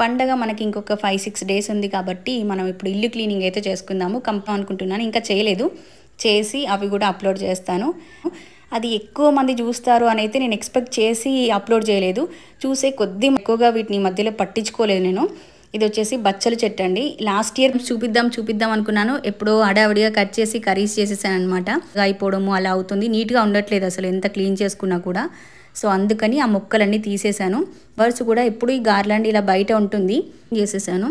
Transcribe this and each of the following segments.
పండగ మనకి ఇంకొక ఫైవ్ సిక్స్ డేస్ ఉంది కాబట్టి మనం ఇప్పుడు ఇల్లు క్లీనింగ్ అయితే చేసుకుందాము కంపా అనుకుంటున్నాను ఇంకా చేయలేదు చేసి అవి కూడా అప్లోడ్ చేస్తాను అది ఎక్కువ మంది చూస్తారు అని అయితే నేను ఎక్స్పెక్ట్ చేసి అప్లోడ్ చేయలేదు చూసే కొద్దిగా ఎక్కువగా వీటిని మధ్యలో పట్టించుకోలేదు నేను ఇది వచ్చేసి బచ్చలు చెట్టు అండి లాస్ట్ ఇయర్ చూపిద్దాం చూపిద్దాం అనుకున్నాను ఎప్పుడో అడావిడిగా కట్ చేసి కర్రీస్ చేసేసాను అనమాట అయిపోవడము అలా అవుతుంది నీట్గా ఉండట్లేదు అసలు ఎంత క్లీన్ చేసుకున్నా కూడా సో అందుకని ఆ మొక్కలన్నీ తీసేశాను వరుస కూడా ఎప్పుడు ఈ గార్లాండ్ ఇలా బయట ఉంటుంది చేసేసాను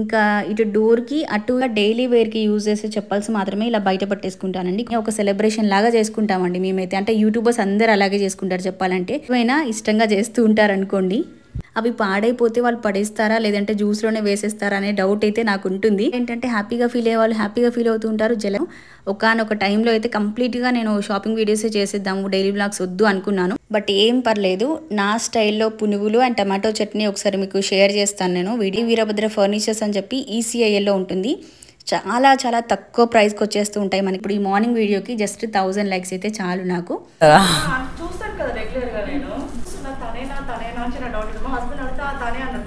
ఇంకా ఇటు డోర్కి అటు డైలీ వేర్కి యూజ్ చేసే చెప్పల్స్ మాత్రమే ఇలా బయట పట్టేసుకుంటానండి ఒక సెలబ్రేషన్ లాగా చేసుకుంటామండి మేమైతే అంటే యూట్యూబర్స్ అందరు అలాగే చేసుకుంటారు చెప్పాలంటే ఏమైనా ఇష్టంగా చేస్తూ ఉంటారనుకోండి అవి పాడైపోతే వాళ్ళు పడేస్తారా లేదంటే జ్యూస్లోనే వేసేస్తారా అనే డౌట్ అయితే నాకు ఉంటుంది ఏంటంటే హ్యాపీగా ఫీల్ అయ్యే వాళ్ళు హ్యాపీగా ఫీల్ అవుతూ ఉంటారు జల ఒకనొక టైంలో అయితే కంప్లీట్గా నేను షాపింగ్ వీడియోసే చేసేద్దాము డైలీ బ్లాగ్స్ వద్దు అనుకున్నాను బట్ ఏం పర్లేదు నా స్టైల్లో పునుగులు అండ్ టమాటో చట్నీ ఒకసారి మీకు షేర్ చేస్తాను నేను విడి వీరభద్ర ఫర్నిచర్స్ అని చెప్పి ఈసీఐఎల్లో e ఉంటుంది చాలా చాలా తక్కువ ప్రైస్కి వచ్చేస్తూ ఉంటాయి మనకి ఇప్పుడు ఈ మార్నింగ్ వీడియోకి జస్ట్ థౌజండ్ లైక్స్ అయితే చాలు నాకు చూస్తాను కదా గా నేను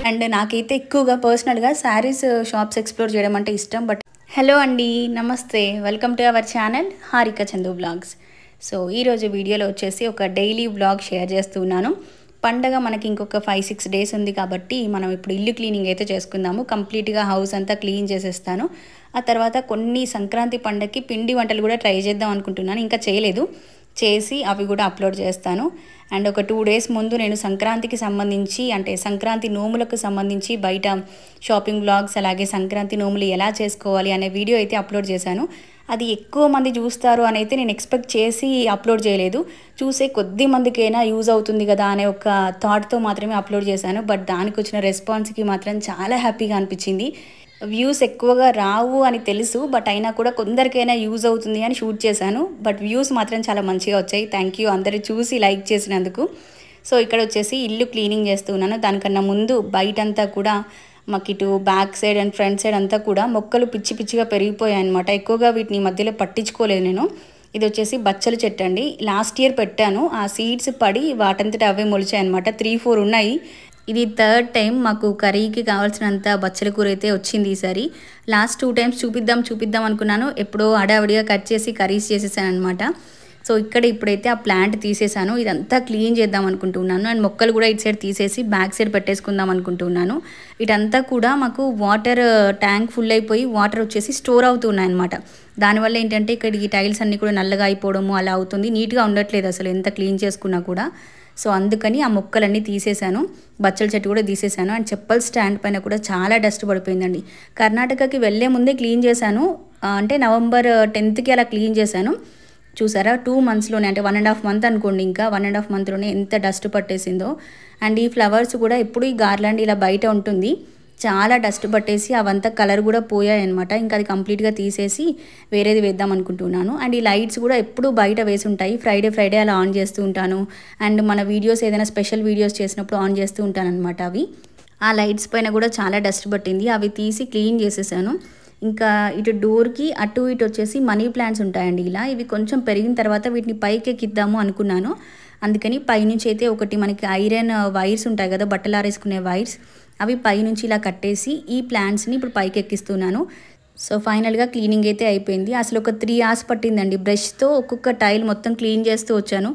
అండ్ నాకైతే ఎక్కువగా పర్సనల్గా శారీస్ షాప్స్ ఎక్స్ప్లోర్ చేయడం అంటే ఇష్టం బట్ హలో అండి నమస్తే welcome to our channel Harika Chandu vlogs so ఈరోజు వీడియోలో వచ్చేసి ఒక డైలీ బ్లాగ్ షేర్ చేస్తున్నాను పండగ మనకి ఇంకొక ఫైవ్ సిక్స్ డేస్ ఉంది కాబట్టి మనం ఇప్పుడు ఇల్లు క్లీనింగ్ అయితే చేసుకుందాము కంప్లీట్గా హౌస్ అంతా క్లీన్ చేసేస్తాను ఆ తర్వాత కొన్ని సంక్రాంతి పండగకి పిండి వంటలు కూడా ట్రై చేద్దాం అనుకుంటున్నాను ఇంకా చేయలేదు చేసి అవి కూడా అప్లోడ్ చేస్తాను అండ్ ఒక టూ డేస్ ముందు నేను సంక్రాంతికి సంబంధించి అంటే సంక్రాంతి నోములకు సంబంధించి బయట షాపింగ్ బ్లాగ్స్ అలాగే సంక్రాంతి నోములు ఎలా చేసుకోవాలి అనే వీడియో అయితే అప్లోడ్ చేశాను అది ఎక్కువ మంది చూస్తారు అని అయితే నేను ఎక్స్పెక్ట్ చేసి అప్లోడ్ చేయలేదు చూసే కొద్ది మందికైనా యూజ్ అవుతుంది కదా అనే ఒక థాట్తో మాత్రమే అప్లోడ్ చేశాను బట్ దానికి వచ్చిన రెస్పాన్స్కి మాత్రం చాలా హ్యాపీగా అనిపించింది వ్యూస్ ఎక్కువగా రావు అని తెలుసు బట్ అయినా కూడా కొందరికైనా యూజ్ అవుతుంది అని షూట్ చేశాను బట్ వ్యూస్ మాత్రం చాలా మంచిగా వచ్చాయి థ్యాంక్ యూ అందరూ చూసి లైక్ చేసినందుకు సో ఇక్కడ వచ్చేసి ఇల్లు క్లీనింగ్ చేస్తూ ఉన్నాను దానికన్నా ముందు బయటంతా కూడా మాకు ఇటు back side and front side అంతా కూడా మొక్కలు పిచ్చి పిచ్చిగా పెరిగిపోయాయి అనమాట ఎక్కువగా వీటిని మధ్యలో పట్టించుకోలేదు నేను ఇది వచ్చేసి బచ్చలు చెట్టు అండి లాస్ట్ ఇయర్ పెట్టాను ఆ సీడ్స్ పడి వాటంతటి అవే మొలిచాయి అనమాట త్రీ ఫోర్ ఉన్నాయి ఇది థర్డ్ టైం మాకు కర్రీకి కావాల్సినంత బచ్చల కూర అయితే వచ్చింది ఈసారి లాస్ట్ టూ టైమ్స్ చూపిద్దాం చూపిద్దాం అనుకున్నాను ఎప్పుడో అడావిడిగా కట్ చేసి కర్రీస్ చేసేసాను అనమాట సో ఇక్కడ ఇప్పుడైతే ఆ ప్లాంట్ తీసేసాను ఇదంతా క్లీన్ చేద్దాం అనుకుంటున్నాను అండ్ మొక్కలు కూడా ఇటు సైడ్ తీసేసి బ్యాక్ సైడ్ పెట్టేసుకుందాం అనుకుంటున్నాను ఇటంతా కూడా మాకు వాటర్ ట్యాంక్ ఫుల్ అయిపోయి వాటర్ వచ్చేసి స్టోర్ అవుతున్నాయి అనమాట దానివల్ల ఏంటంటే ఇక్కడ ఈ టైల్స్ అన్నీ కూడా నల్లగా అయిపోవడము అలా అవుతుంది నీట్గా ఉండట్లేదు అసలు ఎంత క్లీన్ చేసుకున్నా కూడా సో అందుకని ఆ మొక్కలన్నీ తీసేశాను బచ్చల చెట్టు కూడా తీసేశాను అండ్ చెప్పల్ స్టాండ్ పైన కూడా చాలా డస్ట్ పడిపోయిందండి కర్ణాటకకి వెళ్ళే ముందే క్లీన్ చేశాను అంటే నవంబర్ టెన్త్కి uh, అలా క్లీన్ చేశాను చూసారా టూ మంత్స్లోనే అంటే వన్ అండ్ హాఫ్ మంత్ అనుకోండి ఇంకా వన్ అండ్ హాఫ్ మంత్లోనే ఎంత డస్ట్ పట్టేసిందో అండ్ ఈ ఫ్లవర్స్ కూడా ఎప్పుడు ఈ గార్లాండ్ ఇలా బయట ఉంటుంది చాలా డస్ట్ పట్టేసి అవంతా కలర్ కూడా పోయాయి అనమాట ఇంకా అది కంప్లీట్గా తీసేసి వేరేది వేద్దాం అనుకుంటున్నాను అండ్ ఈ లైట్స్ కూడా ఎప్పుడు బయట వేసి ఉంటాయి ఫ్రైడే ఫ్రైడే అలా ఆన్ చేస్తూ ఉంటాను అండ్ మన వీడియోస్ ఏదైనా స్పెషల్ వీడియోస్ చేసినప్పుడు ఆన్ చేస్తూ ఉంటాను అనమాట అవి ఆ లైట్స్ పైన కూడా చాలా డస్ట్ పట్టింది అవి తీసి క్లీన్ చేసేసాను ఇంకా ఇటు డోర్కి అటు ఇటు వచ్చేసి మనీ ప్లాంట్స్ ఉంటాయండి ఇలా ఇవి కొంచెం పెరిగిన తర్వాత వీటిని పైకి ఎక్కిద్దాము అనుకున్నాను అందుకని పైనుంచి అయితే ఒకటి మనకి ఐరన్ వైర్స్ ఉంటాయి కదా బట్టలు ఆరేసుకునే వైర్స్ అవి పైనుంచి ఇలా కట్టేసి ఈ ప్లాంట్స్ని ఇప్పుడు పైకి ఎక్కిస్తున్నాను సో ఫైనల్గా క్లీనింగ్ అయితే అయిపోయింది అసలు ఒక త్రీ అవర్స్ పట్టిందండి బ్రష్తో ఒక్కొక్క టైల్ మొత్తం క్లీన్ చేస్తూ వచ్చాను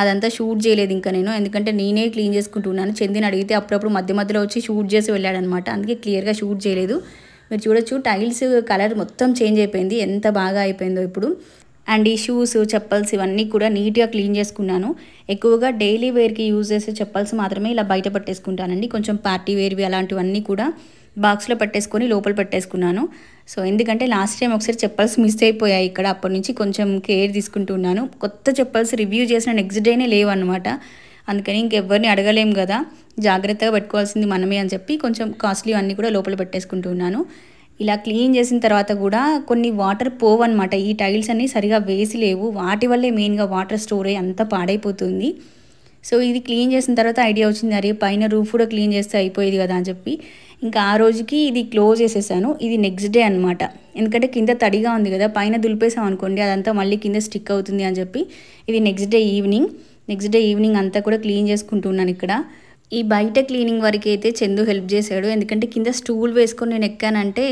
అదంతా షూట్ చేయలేదు ఇంకా నేను ఎందుకంటే నేనే క్లీన్ చేసుకుంటున్నాను చెందిన అడిగితే అప్పుడప్పుడు మధ్య మధ్యలో వచ్చి షూట్ చేసి వెళ్ళాడనమాట అందుకే క్లియర్గా షూట్ చేయలేదు మీరు చూడొచ్చు టైల్స్ కలర్ మొత్తం చేంజ్ అయిపోయింది ఎంత బాగా అయిపోయిందో ఇప్పుడు అండ్ ఈ షూస్ చెప్పల్స్ ఇవన్నీ కూడా నీట్గా క్లీన్ చేసుకున్నాను ఎక్కువగా డైలీ వేర్కి యూజ్ చేసే చెప్పల్స్ మాత్రమే ఇలా బయట పట్టేసుకుంటానండి కొంచెం పార్టీ వేర్వి అలాంటివన్నీ కూడా బాక్స్లో పట్టేసుకొని లోపల పట్టేసుకున్నాను సో ఎందుకంటే లాస్ట్ టైం ఒకసారి చెప్పల్స్ మిస్ అయిపోయాయి ఇక్కడ అప్పటి నుంచి కొంచెం కేర్ తీసుకుంటున్నాను కొత్త చెప్పల్స్ రివ్యూ చేసిన నెక్స్ట్ డేనే లేవు అనమాట అందుకని ఇంకెవ్వరిని అడగలేం కదా జాగ్రత్తగా పెట్టుకోవాల్సింది మనమే అని చెప్పి కొంచెం కాస్ట్లీ అన్నీ కూడా లోపల పెట్టేసుకుంటున్నాను ఇలా క్లీన్ చేసిన తర్వాత కూడా కొన్ని వాటర్ పోవ్ అనమాట ఈ టైల్స్ అన్నీ సరిగా వేసి లేవు వాటి వల్లే మెయిన్గా వాటర్ స్టోర్ అయ్యి అంతా పాడైపోతుంది సో ఇది క్లీన్ చేసిన తర్వాత ఐడియా వచ్చింది అరే పైన రూఫ్ కూడా క్లీన్ చేస్తే అయిపోయేది కదా అని చెప్పి ఇంకా ఆ రోజుకి ఇది క్లోజ్ చేసేసాను ఇది నెక్స్ట్ డే అనమాట ఎందుకంటే కింద తడిగా ఉంది కదా పైన దులిపేసాం అనుకోండి అదంతా మళ్ళీ కింద స్టిక్ అవుతుంది అని చెప్పి ఇది next day evening next day evening అంతా కూడా క్లీన్ చేసుకుంటున్నాను ఇక్కడ ఈ బయట క్లీనింగ్ వరకు అయితే చందు హెల్ప్ చేశాడు ఎందుకంటే కింద స్టూల్ వేసుకొని నేను ఎక్కానంటే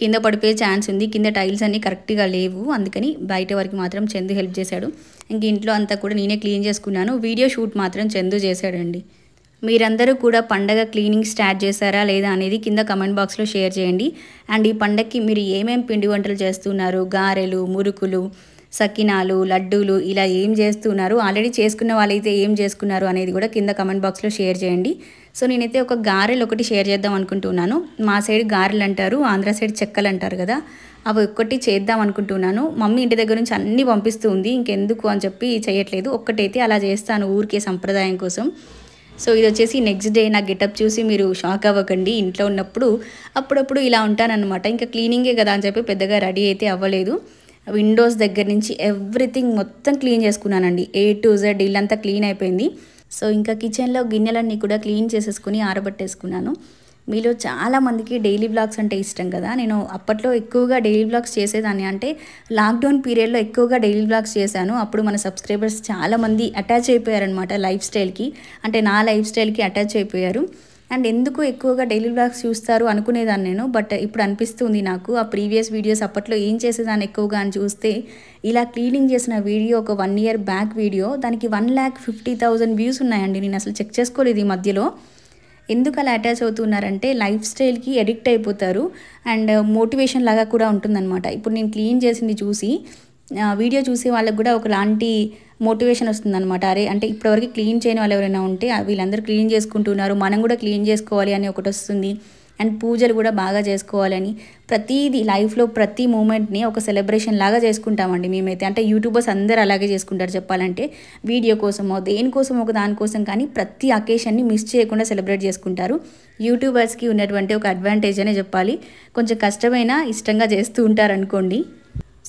కింద పడిపోయే ఛాన్స్ ఉంది కింద టైల్స్ అన్నీ కరెక్ట్గా లేవు అందుకని బయట వరకు మాత్రం చందు హెల్ప్ చేశాడు ఇంక ఇంట్లో అంతా కూడా నేనే క్లీన్ చేసుకున్నాను వీడియో షూట్ మాత్రం చందు చేశాడండి మీరందరూ కూడా పండగ క్లీనింగ్ స్టార్ట్ చేశారా లేదా అనేది కింద కమెంట్ బాక్స్లో షేర్ చేయండి అండ్ ఈ పండగకి మీరు ఏమేమి పిండి వంటలు చేస్తున్నారు గారెలు మురుకులు సకినాలు లడ్డూలు ఇలా ఏం చేస్తున్నారు ఆల్రెడీ చేసుకున్న వాళ్ళైతే ఏం చేసుకున్నారు అనేది కూడా కింద కమెంట్ బాక్స్లో షేర్ చేయండి సో నేనైతే ఒక గారెలు ఒకటి షేర్ చేద్దాం అనుకుంటున్నాను మా సైడ్ గారెలు అంటారు ఆంధ్ర సైడ్ చెక్కలు అంటారు కదా అవి ఒక్కటి చేద్దాం అనుకుంటున్నాను మమ్మీ ఇంటి దగ్గర నుంచి అన్నీ ఉంది ఇంకెందుకు అని చెప్పి చేయట్లేదు ఒక్కటైతే అలా చేస్తాను ఊరికే సంప్రదాయం కోసం సో ఇది వచ్చేసి నెక్స్ట్ డే నా గెటప్ చూసి మీరు షాక్ అవ్వకండి ఇంట్లో ఉన్నప్పుడు అప్పుడప్పుడు ఇలా ఉంటానన్నమాట ఇంకా క్లీనింగే కదా అని చెప్పి పెద్దగా రెడీ అయితే అవ్వలేదు విండోస్ దగ్గర నుంచి ఎవ్రీథింగ్ మొత్తం క్లీన్ చేసుకున్నానండి ఏ టు జెడ్ ఇల్లంతా క్లీన్ అయిపోయింది సో ఇంకా కిచెన్లో గిన్నెలన్నీ కూడా క్లీన్ చేసేసుకుని ఆరబట్టేసుకున్నాను మీలో చాలామందికి డైలీ బ్లాగ్స్ అంటే ఇష్టం కదా నేను అప్పట్లో ఎక్కువగా డైలీ బ్లాగ్స్ చేసేదాన్ని అంటే లాక్డౌన్ పీరియడ్లో ఎక్కువగా డైలీ బ్లాగ్స్ చేశాను అప్పుడు మన సబ్స్క్రైబర్స్ చాలామంది అటాచ్ అయిపోయారనమాట లైఫ్ స్టైల్కి అంటే నా లైఫ్ స్టైల్కి అటాచ్ అయిపోయారు అండ్ ఎందుకు ఎక్కువగా డైలీ బ్లాగ్స్ చూస్తారు అనుకునేదాన్ని నేను బట్ ఇప్పుడు అనిపిస్తుంది నాకు ఆ ప్రీవియస్ వీడియోస్ అప్పట్లో ఏం చేసేదాన్ని ఎక్కువగా అని చూస్తే ఇలా క్లీనింగ్ చేసిన వీడియో ఒక వన్ ఇయర్ బ్యాక్ వీడియో దానికి one lakh fifty thousand views ఉన్నాయండి నేను అసలు చెక్ చేసుకోలేదు ఈ మధ్యలో ఎందుకు అలా అటాచ్ అవుతున్నారంటే లైఫ్ స్టైల్కి ఎడిక్ట్ అయిపోతారు అండ్ మోటివేషన్ లాగా కూడా ఉంటుందన్నమాట ఇప్పుడు నేను క్లీన్ చేసింది చూసి వీడియో చూసే వాళ్ళకు కూడా ఒకలాంటి మోటివేషన్ వస్తుంది అనమాట అరే అంటే ఇప్పటివరకు క్లీన్ చేయని వాళ్ళు ఎవరైనా ఉంటే వీళ్ళందరూ క్లీన్ చేసుకుంటున్నారు మనం కూడా క్లీన్ చేసుకోవాలి అని ఒకటి వస్తుంది అండ్ పూజలు కూడా బాగా చేసుకోవాలని ప్రతిదీ లైఫ్లో ప్రతి మూమెంట్ని ఒక సెలబ్రేషన్ లాగా చేసుకుంటామండి మేమైతే అంటే యూట్యూబర్స్ అందరూ అలాగే చేసుకుంటారు చెప్పాలంటే వీడియో కోసమో దేనికోసం ఒక దానికోసం కానీ ప్రతి అకేషన్ని మిస్ చేయకుండా సెలబ్రేట్ చేసుకుంటారు యూట్యూబర్స్కి ఉన్నటువంటి ఒక అడ్వాంటేజ్ అనే చెప్పాలి కొంచెం కష్టమైనా ఇష్టంగా చేస్తూ ఉంటారు అనుకోండి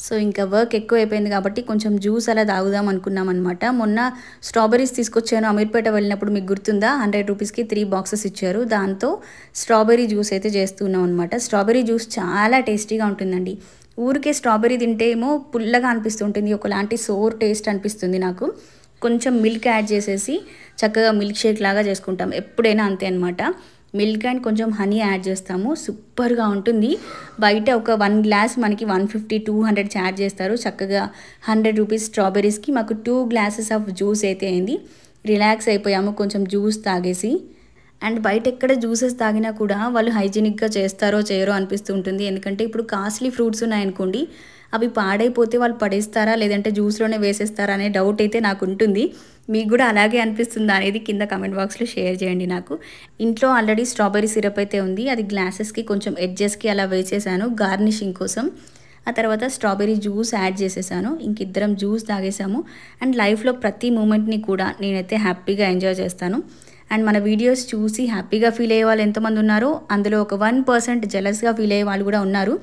సో ఇంకా వర్క్ ఎక్కువ అయిపోయింది కాబట్టి కొంచెం జ్యూస్ అలా తాగుదాం అనుకున్నాం అనమాట మొన్న స్ట్రాబెరీస్ తీసుకొచ్చాను అమీర్పేట వెళ్ళినప్పుడు మీకు గుర్తుందా హండ్రెడ్ రూపీస్కి త్రీ బాక్సెస్ ఇచ్చారు దాంతో స్ట్రాబెరీ జ్యూస్ అయితే చేస్తున్నాం అనమాట స్ట్రాబెరీ జ్యూస్ చాలా టేస్టీగా ఉంటుందండి ఊరికే స్ట్రాబెరీ తింటే ఏమో పుల్లగా అనిపిస్తుంటుంది ఒకలాంటి సోర్ టేస్ట్ అనిపిస్తుంది నాకు కొంచెం మిల్క్ యాడ్ చేసేసి చక్కగా మిల్క్ షేక్ లాగా చేసుకుంటాం ఎప్పుడైనా అంతే అనమాట మిల్క్ అండ్ కొంచెం హనీ యాడ్ చేస్తాము సూపర్గా ఉంటుంది బయట ఒక వన్ గ్లాస్ మనకి one fifty two hundred charge చేస్తారు చక్కగా హండ్రెడ్ రూపీస్ స్ట్రాబెరీస్కి మాకు టూ గ్లాసెస్ ఆఫ్ జ్యూస్ అయితే అయింది రిలాక్స్ అయిపోయాము కొంచెం జ్యూస్ తాగేసి అండ్ బయట ఎక్కడ జ్యూసెస్ తాగినా కూడా వాళ్ళు హైజీనిక్గా చేస్తారో చేయరో అనిపిస్తూ ఉంటుంది ఎందుకంటే ఇప్పుడు కాస్ట్లీ ఫ్రూట్స్ ఉన్నాయనుకోండి అవి పాడైపోతే వాళ్ళు పడేస్తారా లేదంటే జ్యూస్లోనే వేసేస్తారా అనే డౌట్ అయితే నాకు ఉంటుంది మీకు కూడా అలాగే అనిపిస్తుందా అనేది కింద కమెంట్ బాక్స్లో షేర్ చేయండి నాకు ఇంట్లో ఆల్రెడీ స్ట్రాబెరీ సిరప్ అయితే ఉంది అది గ్లాసెస్కి కొంచెం ఎడ్జెస్కి అలా వేసేసాను గార్నిషింగ్ కోసం ఆ తర్వాత స్ట్రాబెరీ జ్యూస్ యాడ్ చేసేసాను ఇంకిద్దరం జ్యూస్ తాగేసాము అండ్ లైఫ్లో ప్రతి మూమెంట్ని కూడా నేనైతే హ్యాపీగా ఎంజాయ్ చేస్తాను అండ్ మన వీడియోస్ చూసి హ్యాపీగా ఫీల్ అయ్యే వాళ్ళు ఎంతమంది ఉన్నారో అందులో ఒక వన్ పర్సెంట్ జెలస్గా ఫీల్ అయ్యే వాళ్ళు కూడా ఉన్నారు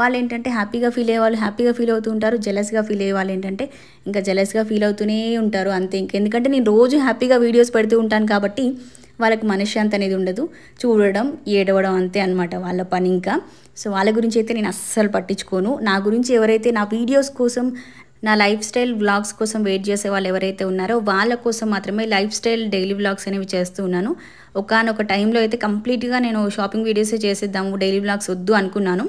వాళ్ళు ఏంటంటే హ్యాపీగా ఫీల్ అయ్యేవాళ్ళు హ్యాపీగా ఫీల్ అవుతూ ఉంటారు జెలస్గా ఫీల్ అయ్యే వాళ్ళు ఏంటంటే ఇంకా జెలస్గా ఫీల్ అవుతూనే ఉంటారు అంతే ఇంక ఎందుకంటే నేను రోజు హ్యాపీగా వీడియోస్ పెడుతూ ఉంటాను కాబట్టి వాళ్ళకి మనశ్శాంతి అనేది ఉండదు చూడడం ఏడవడం అంతే అనమాట వాళ్ళ పని ఇంకా సో వాళ్ళ గురించి అయితే నేను అస్సలు పట్టించుకోను నా గురించి ఎవరైతే నా వీడియోస్ కోసం నా లైఫ్ స్టైల్ బ్లాగ్స్ కోసం వెయిట్ చేసే వాళ్ళు ఎవరైతే ఉన్నారో వాళ్ళ కోసం మాత్రమే లైఫ్ స్టైల్ డైలీ బ్లాగ్స్ అనేవి చేస్తూ ఉన్నాను ఒకనొక టైంలో అయితే కంప్లీట్గా నేను షాపింగ్ వీడియోసే చేసేద్దాము డైలీ బ్లాగ్స్ వద్దు అనుకున్నాను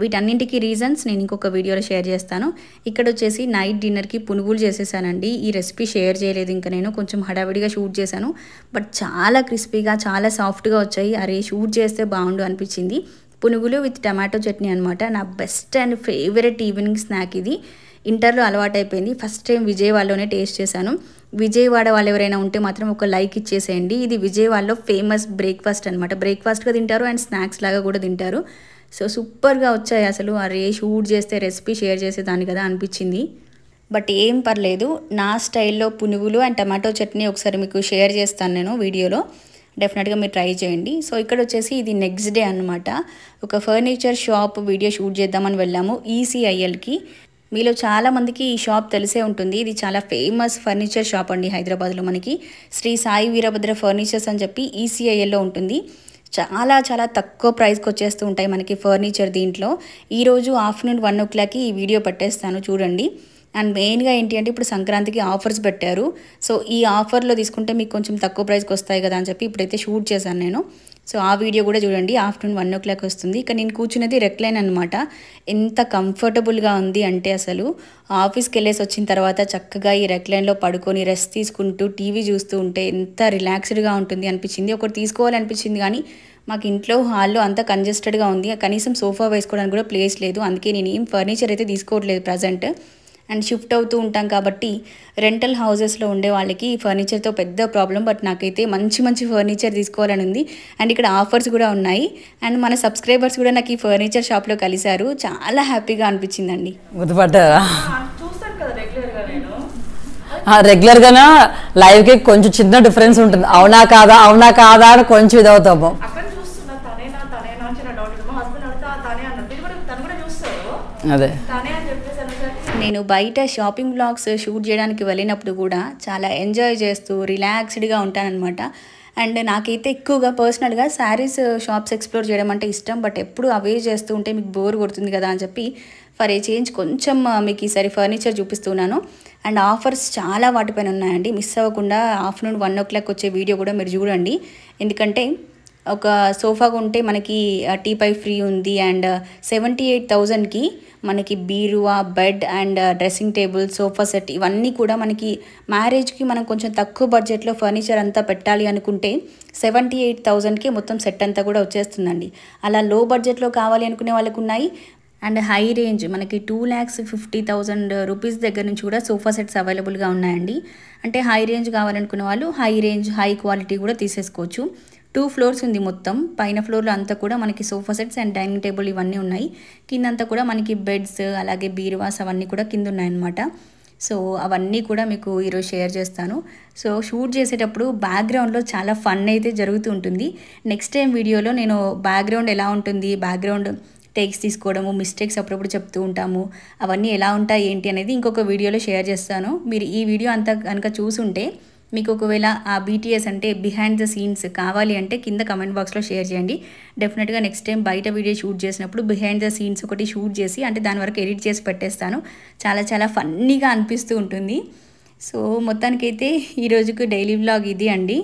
వీటన్నింటికి రీజన్స్ నేను ఇంకొక వీడియోలో షేర్ చేస్తాను ఇక్కడ వచ్చేసి నైట్ డిన్నర్కి పునుగులు చేసేసానండి ఈ రెసిపీ షేర్ చేయలేదు ఇంకా నేను కొంచెం హడావిడిగా షూట్ చేశాను బట్ చాలా క్రిస్పీగా చాలా సాఫ్ట్గా వచ్చాయి అరే షూట్ చేస్తే బాగుండు అనిపించింది పునుగులు విత్ టమాటో చట్నీ అనమాట నా best and favourite evening snack ఇది ఇంటర్లో అలవాటైపోయింది ఫస్ట్ టైం విజయవాడలోనే టేస్ట్ చేశాను విజయవాడ వాళ్ళు ఎవరైనా ఉంటే మాత్రం ఒక లైక్ ఇచ్చేసేయండి ఇది విజయవాడలో ఫేమస్ బ్రేక్ఫాస్ట్ అనమాట బ్రేక్ఫాస్ట్గా తింటారు అండ్ స్నాక్స్ లాగా కూడా తింటారు సో సూపర్గా వచ్చాయి అసలు అరే షూట్ చేస్తే రెసిపీ షేర్ చేసేదాన్ని కదా అనిపించింది బట్ ఏం పర్లేదు నా స్టైల్లో పునుగులు అండ్ టమాటో చట్నీ ఒకసారి మీకు షేర్ చేస్తాను నేను వీడియోలో డెఫినెట్గా మీరు ట్రై చేయండి సో ఇక్కడ వచ్చేసి ఇది నెక్స్ట్ డే అనమాట ఒక ఫర్నిచర్ షాప్ వీడియో షూట్ చేద్దామని వెళ్ళాము ఈసీఐఎల్కి మీలో చాలామందికి ఈ షాప్ తెలిసే ఉంటుంది ఇది చాలా ఫేమస్ ఫర్నిచర్ షాప్ అండి హైదరాబాద్లో మనకి శ్రీ సాయి వీరభద్ర ఫర్నిచర్స్ అని చెప్పి ఈసీఐఎల్లో ఉంటుంది చాలా చాలా తక్కువ ప్రైస్కి వచ్చేస్తూ ఉంటాయి మనకి ఫర్నిచర్ దీంట్లో ఈరోజు ఆఫ్టర్నూన్ వన్ ఓ క్లాక్కి ఈ వీడియో పెట్టేస్తాను చూడండి అండ్ మెయిన్గా ఏంటి అంటే ఇప్పుడు సంక్రాంతికి ఆఫర్స్ పెట్టారు సో ఈ ఆఫర్లో తీసుకుంటే మీకు కొంచెం తక్కువ ప్రైస్కి వస్తాయి కదా అని చెప్పి ఇప్పుడైతే షూట్ చేశాను నేను సో ఆ వీడియో కూడా చూడండి ఆఫ్టర్నూన్ వన్ ఓ క్లాక్ వస్తుంది ఇక నేను కూర్చున్నది రెక్లైన్ అనమాట ఎంత కంఫర్టబుల్గా ఉంది అంటే అసలు ఆఫీస్కి వెళ్ళేసి వచ్చిన తర్వాత చక్కగా ఈ రెక్లైన్లో పడుకొని రెస్ట్ తీసుకుంటూ టీవీ చూస్తూ ఉంటే ఎంత రిలాక్స్డ్గా ఉంటుంది అనిపించింది ఒకటి తీసుకోవాలనిపించింది కానీ మాకు ఇంట్లో హాల్లో అంత కంజెస్టెడ్గా ఉంది కనీసం సోఫా వేసుకోవడానికి కూడా ప్లేస్ లేదు అందుకే నేను ఏం ఫర్నిచర్ అయితే తీసుకోవట్లేదు ప్రజెంట్ అండ్ షిఫ్ట్ అవుతూ ఉంటాం కాబట్టి రెంటల్ హౌజెస్లో ఉండే వాళ్ళకి ఈ ఫర్నిచర్తో పెద్ద ప్రాబ్లం బట్ నాకైతే మంచి మంచి ఫర్నిచర్ తీసుకోవాలని ఉంది అండ్ ఇక్కడ ఆఫర్స్ కూడా ఉన్నాయి అండ్ మన సబ్స్క్రైబర్స్ కూడా నాకు ఈ ఫర్నిచర్ షాప్లో కలిశారు చాలా హ్యాపీగా అనిపించిందండి గుర్తుపడ్డారా రెగ్యులర్గా లైవ్కి కొంచెం చిన్న డిఫరెన్స్ ఉంటుంది అవునా కాదా అవునా కాదా అని కొంచెం ఇది అవుతాము అదే నేను బయట షాపింగ్ బ్లాగ్స్ షూట్ చేయడానికి వెళ్ళినప్పుడు కూడా చాలా ఎంజాయ్ చేస్తూ రిలాక్స్డ్గా ఉంటానన్నమాట అండ్ నాకైతే ఎక్కువగా పర్సనల్గా శారీస్ షాప్స్ ఎక్స్ప్లోర్ చేయడం అంటే ఇష్టం బట్ ఎప్పుడు అవే చేస్తూ ఉంటే మీకు బోర్ కొడుతుంది కదా అని చెప్పి ఫర్ ఏ చేంజ్ కొంచెం మీకు ఈసారి ఫర్నిచర్ చూపిస్తున్నాను అండ్ ఆఫర్స్ చాలా వాటిపైన ఉన్నాయండి మిస్ అవ్వకుండా ఆఫ్టర్నూన్ వన్ ఓ క్లాక్ వచ్చే వీడియో కూడా మీరు చూడండి ఎందుకంటే ఒక సోఫా కొంటే మనకి టీపై ఫ్రీ ఉంది అండ్ సెవెంటీ ఎయిట్ థౌజండ్కి మనకి బీరువా bed and dressing table sofa set ఇవన్నీ కూడా మనకి మ్యారేజ్కి మనం కొంచెం తక్కువ బడ్జెట్లో ఫర్నిచర్ అంతా పెట్టాలి అనుకుంటే సెవెంటీ ఎయిట్ థౌజండ్కి మొత్తం సెట్ అంతా కూడా వచ్చేస్తుందండి అలా లో బడ్జెట్లో కావాలి అనుకునే వాళ్ళకు ఉన్నాయి అండ్ హై రేంజ్ మనకి two lakhs fifty thousand rupees దగ్గర నుంచి కూడా సోఫా సెట్స్ అవైలబుల్గా ఉన్నాయండి అంటే హై రేంజ్ కావాలనుకున్న వాళ్ళు హై రేంజ్ హై క్వాలిటీ కూడా తీసేసుకోవచ్చు టూ ఫ్లోర్స్ ఉంది మొత్తం పైన ఫ్లోర్లో అంతా కూడా మనకి sofa sets and dining table ఇవన్నీ ఉన్నాయి కింద అంతా కూడా మనకి బెడ్స్ అలాగే బీరువాస్ అవన్నీ కూడా కింద ఉన్నాయన్నమాట సో అవన్నీ కూడా మీకు ఈరోజు షేర్ చేస్తాను సో షూట్ చేసేటప్పుడు బ్యాక్గ్రౌండ్లో చాలా ఫన్ అయితే జరుగుతూ ఉంటుంది నెక్స్ట్ టైం వీడియోలో నేను బ్యాక్గ్రౌండ్ ఎలా ఉంటుంది బ్యాక్గ్రౌండ్ టేక్స్ తీసుకోవడము మిస్టేక్స్ అప్పుడప్పుడు చెప్తూ ఉంటాము అవన్నీ ఎలా ఉంటాయి ఏంటి అనేది ఇంకొక వీడియోలో షేర్ చేస్తాను మీరు ఈ వీడియో అంతా కనుక చూసుంటే మీకు ఒకవేళ ఆ బీటీఎస్ అంటే బిహైండ్ ద సీన్స్ కావాలి అంటే కింద కమెంట్ బాక్స్లో షేర్ చేయండి డెఫినెట్గా నెక్స్ట్ టైం బయట వీడియో షూట్ చేసినప్పుడు బిహైండ్ ద సీన్స్ ఒకటి షూట్ చేసి అంటే దాని వరకు ఎడిట్ చేసి పెట్టేస్తాను చాలా చాలా ఫన్నీగా అనిపిస్తూ ఉంటుంది సో మొత్తానికైతే ఈరోజుకు డైలీ బ్లాగ్ ఇది అండి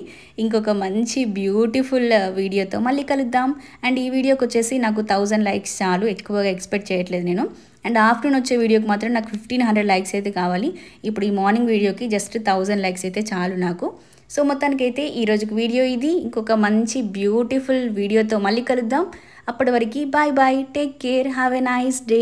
ఇంకొక మంచి బ్యూటిఫుల్ వీడియోతో మళ్ళీ కలుద్దాం అండ్ ఈ వీడియోకి వచ్చేసి నాకు థౌజండ్ లైక్స్ చాలు ఎక్కువగా ఎక్స్పెక్ట్ చేయట్లేదు నేను అండ్ ఆఫ్టర్నూన్ వచ్చే వీడియోకి మాత్రం నాకు ఫిఫ్టీన్ హండ్రెడ్ లైక్స్ అయితే కావాలి ఇప్పుడు ఈ మార్నింగ్ వీడియోకి జస్ట్ థౌజండ్ లైక్స్ అయితే చాలు నాకు సో మొత్తానికైతే ఈరోజుకి వీడియో ఇది ఇంకొక మంచి బ్యూటిఫుల్ వీడియోతో మళ్ళీ కలుద్దాం అప్పటి వరకు bye bye take care have a nice day